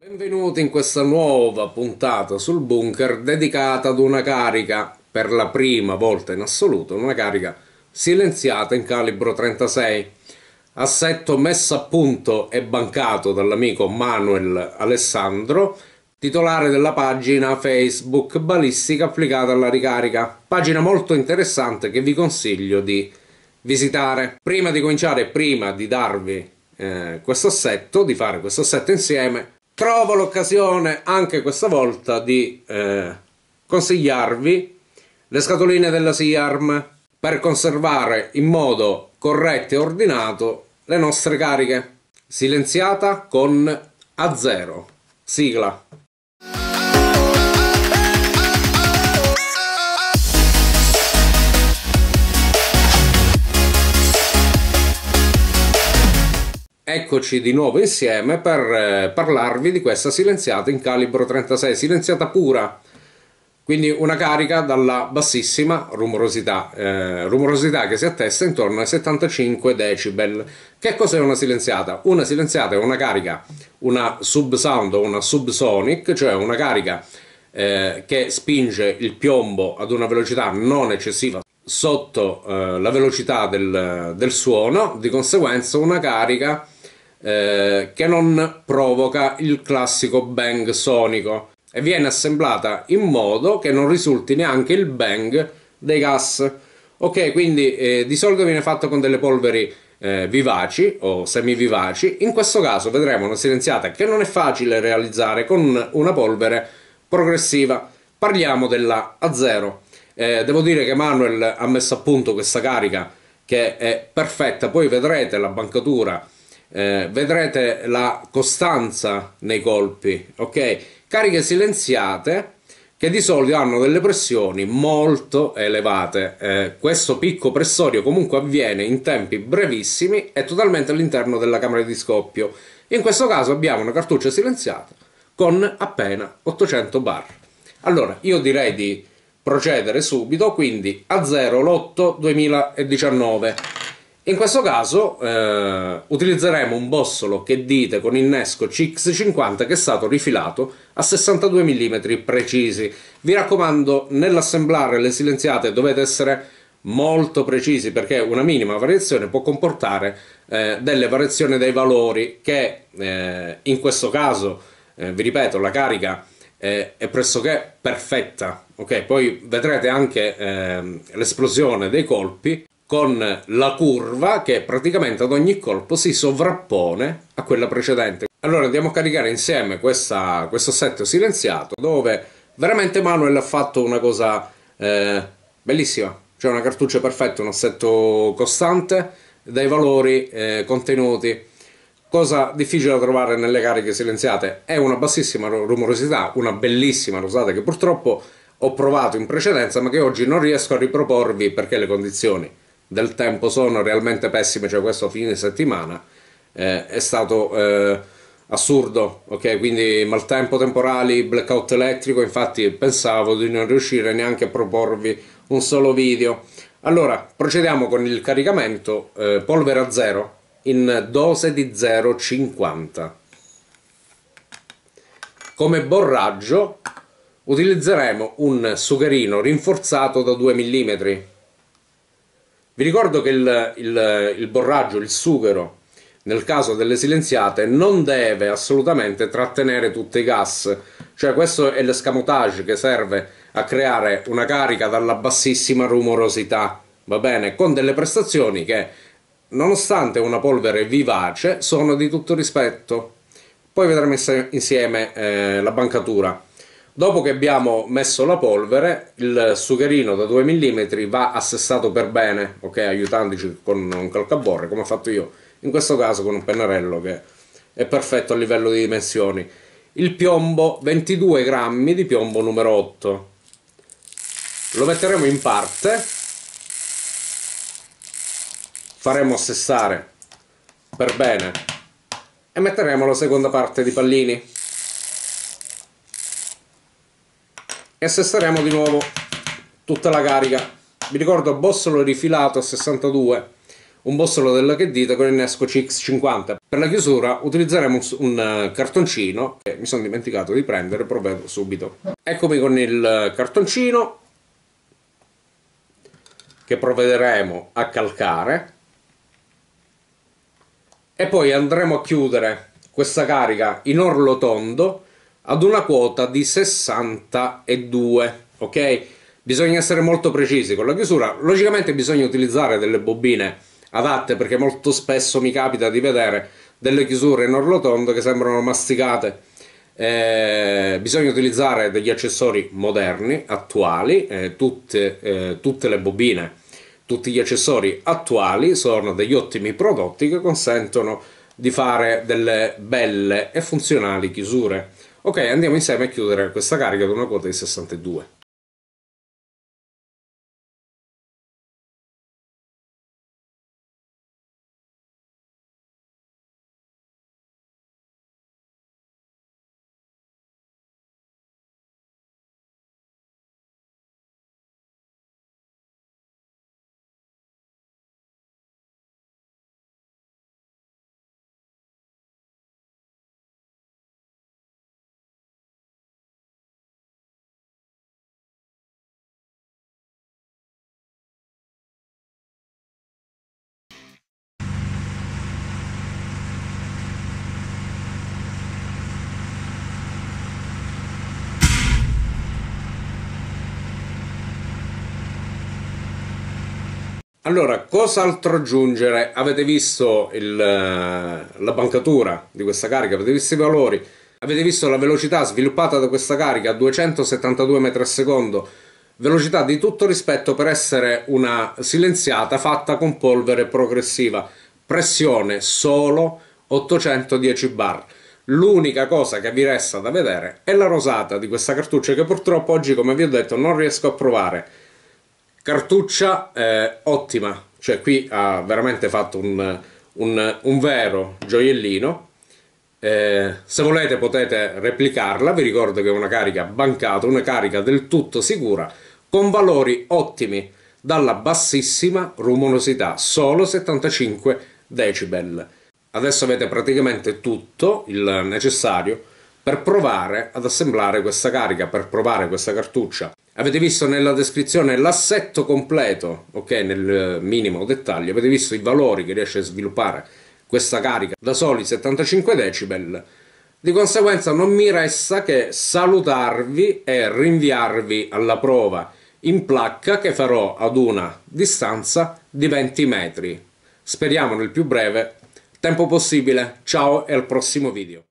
Benvenuti in questa nuova puntata sul bunker dedicata ad una carica, per la prima volta in assoluto, una carica silenziata in calibro 36. Assetto messo a punto e bancato dall'amico Manuel Alessandro, titolare della pagina Facebook Balistica applicata alla ricarica. Pagina molto interessante che vi consiglio di visitare. Prima di cominciare, prima di darvi eh, questo assetto, di fare questo assetto insieme, trovo l'occasione anche questa volta di eh, consigliarvi le scatoline della SIARM per conservare in modo corretto e ordinato le nostre cariche silenziata con A0 sigla Eccoci di nuovo insieme per eh, parlarvi di questa silenziata in calibro 36, silenziata pura, quindi una carica dalla bassissima rumorosità, eh, rumorosità che si attesta intorno ai 75 decibel. Che cos'è una silenziata? Una silenziata è una carica, una subsound o una subsonic, cioè una carica eh, che spinge il piombo ad una velocità non eccessiva sotto eh, la velocità del, del, suono, di conseguenza una carica eh, che non provoca il classico bang sonico e viene assemblata in modo che non risulti neanche il bang dei gas. Ok, quindi eh, di solito viene fatto con delle polveri eh, vivaci o semivivaci, in questo caso vedremo una silenziata che non è facile realizzare con una polvere progressiva. Parliamo della A0. Eh, devo dire che Manuel ha messo a punto questa carica che è perfetta, poi vedrete la bancatura eh, vedrete la costanza nei colpi, ok? Cariche silenziate che di solito hanno delle pressioni molto elevate. Eh, questo picco pressorio comunque avviene in tempi brevissimi e totalmente all'interno della camera di scoppio. In questo caso abbiamo una cartuccia silenziata con appena 800 bar. Allora, io direi di procedere subito, quindi a 0 l'8 2019. In questo caso eh, utilizzeremo un bossolo che dite con innesco CX50 che è stato rifilato a 62 mm precisi. Vi raccomando, nell'assemblare le silenziate dovete essere molto precisi perché una minima variazione può comportare eh, delle variazioni dei valori che eh, in questo caso, eh, vi ripeto, la carica eh, è pressoché perfetta. Ok, poi vedrete anche ehm, l'esplosione dei colpi con la curva che praticamente ad ogni colpo si sovrappone a quella precedente. Allora andiamo a caricare insieme questa, questo set silenziato dove veramente Manuel ha fatto una cosa eh, bellissima, cioè una cartuccia perfetta, un assetto costante dai valori eh, contenuti. Cosa difficile da trovare nelle cariche silenziate è una bassissima rumorosità, una bellissima rosata che purtroppo ho provato in precedenza ma che oggi non riesco a riproporvi perché le condizioni del tempo sono realmente pessime, cioè questo fine settimana eh, è stato eh, assurdo, ok? Quindi maltempo temporali, blackout elettrico, infatti pensavo di non riuscire neanche a proporvi un solo video. Allora, procediamo con il caricamento eh, polvere a zero in dose di 0,50. Come borraggio utilizzeremo un sugherino rinforzato da 2 mm vi ricordo che il, il, il borraggio, il sughero, nel caso delle silenziate, non deve assolutamente trattenere tutti i gas, cioè questo è l'escamotage che serve a creare una carica dalla bassissima rumorosità, va bene? Con delle prestazioni che, nonostante una polvere vivace, sono di tutto rispetto. Poi vedremo insieme eh, la bancatura. Dopo che abbiamo messo la polvere, il sugherino da 2 mm va assestato per bene, ok? Aiutandoci con un calcaborre, come ho fatto io, in questo caso con un pennarello che è perfetto a livello di dimensioni. Il piombo, 22 grammi di piombo numero 8. Lo metteremo in parte, faremo assestare per bene e metteremo la seconda parte di pallini. e assesteremo di nuovo tutta la carica vi ricordo bossolo rifilato a 62 un bossolo della che dita con Nesco CX50 per la chiusura utilizzeremo un eh, cartoncino che mi sono dimenticato di prendere provvedo subito eccomi con il eh, cartoncino che provvederemo a calcare e poi andremo a chiudere questa carica in orlo tondo ad una quota di 62 ok bisogna essere molto precisi con la chiusura logicamente bisogna utilizzare delle bobine adatte perché molto spesso mi capita di vedere delle chiusure in orlotondo che sembrano masticate eh, bisogna utilizzare degli accessori moderni, attuali, eh, tutte, eh, tutte, le bobine, tutti gli accessori attuali sono degli ottimi prodotti che consentono di fare delle belle e funzionali chiusure. Ok, andiamo insieme a chiudere questa carica con una quota di 62. Allora, cos'altro aggiungere? Avete visto il, eh, la bancatura di questa carica, avete visto i valori, avete visto la velocità sviluppata da questa carica, a 272 metri al secondo, velocità di tutto rispetto per essere una silenziata fatta con polvere progressiva, pressione solo 810 bar. L'unica cosa che vi resta da vedere è la rosata di questa cartuccia che purtroppo oggi, come vi ho detto, non riesco a provare Cartuccia eh, ottima, cioè qui ha veramente fatto un, un, un vero gioiellino. Eh, se volete potete replicarla, vi ricordo che è una carica bancata, una carica del tutto sicura, con valori ottimi dalla bassissima rumorosità, solo 75 decibel. Adesso avete praticamente tutto il necessario per provare ad assemblare questa carica, per provare questa cartuccia avete visto nella descrizione l'assetto completo, ok, nel eh, minimo dettaglio, avete visto i valori che riesce a sviluppare questa carica da soli 75 decibel, di conseguenza non mi resta che salutarvi e rinviarvi alla prova in placca che farò ad una distanza di 20 metri. Speriamo nel più breve tempo possibile. Ciao e al prossimo video.